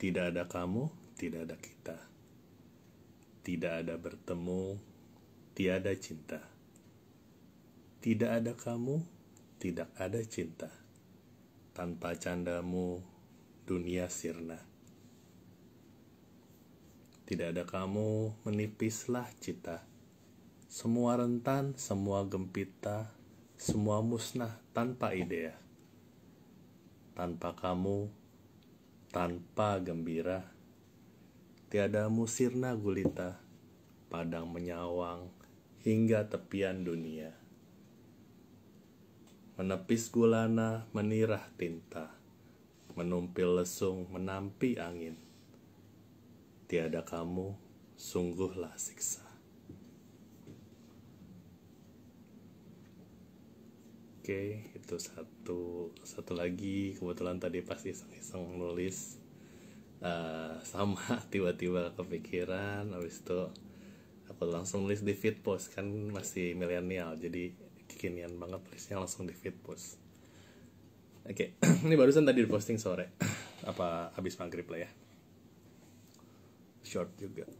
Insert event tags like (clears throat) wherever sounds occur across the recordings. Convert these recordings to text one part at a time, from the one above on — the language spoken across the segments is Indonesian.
Tidak ada kamu, tidak ada kita. Tidak ada bertemu, tiada cinta. Tidak ada kamu, tidak ada cinta. Tanpa candamu, dunia sirna. Tidak ada kamu, menipislah cita. Semua rentan, semua gempita, semua musnah tanpa idea. Tanpa kamu, tanpa gembira. Tiada musirna gulita, padang menyawang hingga tepian dunia. Menepis gulana menirah tinta, menumpil lesung menampi angin. Tiada kamu, sungguhlah siksa. okay, itu satu satu lagi kebetulan tadi pas iseng-iseng nulis uh, sama (laughs) tiba-tiba kepikiran habis itu aku langsung nulis di feed post kan masih milenial jadi kekinian banget tulisnya langsung di feed post oke okay. (clears throat) ini barusan tadi diposting sore (clears throat) apa habis maghrib lah ya short juga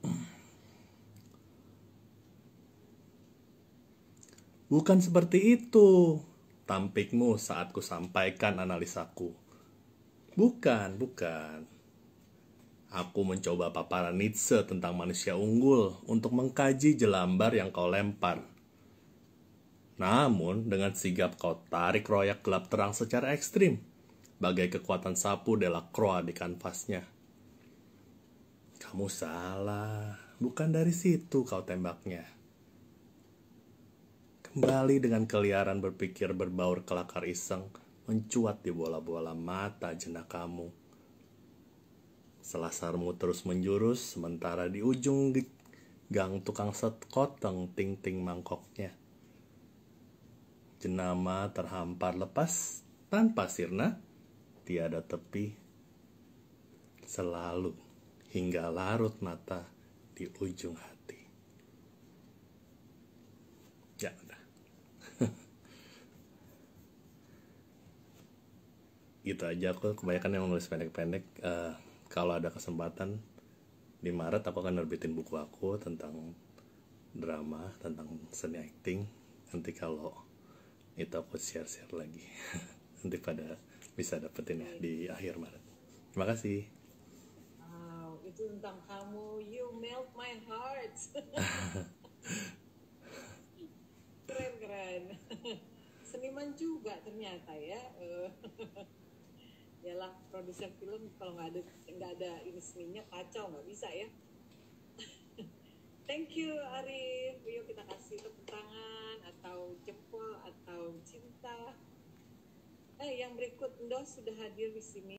(clears throat) bukan seperti itu tampikmu saat ku sampaikan analisaku. Bukan, bukan. Aku mencoba paparan Nietzsche tentang manusia unggul untuk mengkaji jelambar yang kau lempar. Namun, dengan sigap kau tarik royak gelap terang secara ekstrim, bagai kekuatan sapu Croix di kanvasnya. Kamu salah, bukan dari situ kau tembaknya. Kembali dengan keliaran berpikir berbaur kelakar iseng, mencuat di bola-bola mata jenak kamu. Selasarmu terus menjurus, sementara di ujung gang tukang koteng ting-ting mangkoknya. Jenama terhampar lepas tanpa sirna, tiada tepi, selalu hingga larut mata di ujung hati. gitu aja aku kebanyakan yang nulis pendek-pendek uh, kalau ada kesempatan di Maret aku akan nerbitin buku aku tentang drama tentang seni acting nanti kalau itu aku share-share lagi (laughs) nanti pada bisa dapetin ya di akhir Maret terima kasih wow itu tentang kamu you melt my heart (laughs) keren keren seniman juga ternyata ya (laughs) yalah produser film kalau nggak ada nggak ada ini seninya kacau nggak bisa ya (laughs) thank you Arif yuk kita kasih tepuk tangan atau jempol atau cinta eh yang berikut Ndo sudah hadir di sini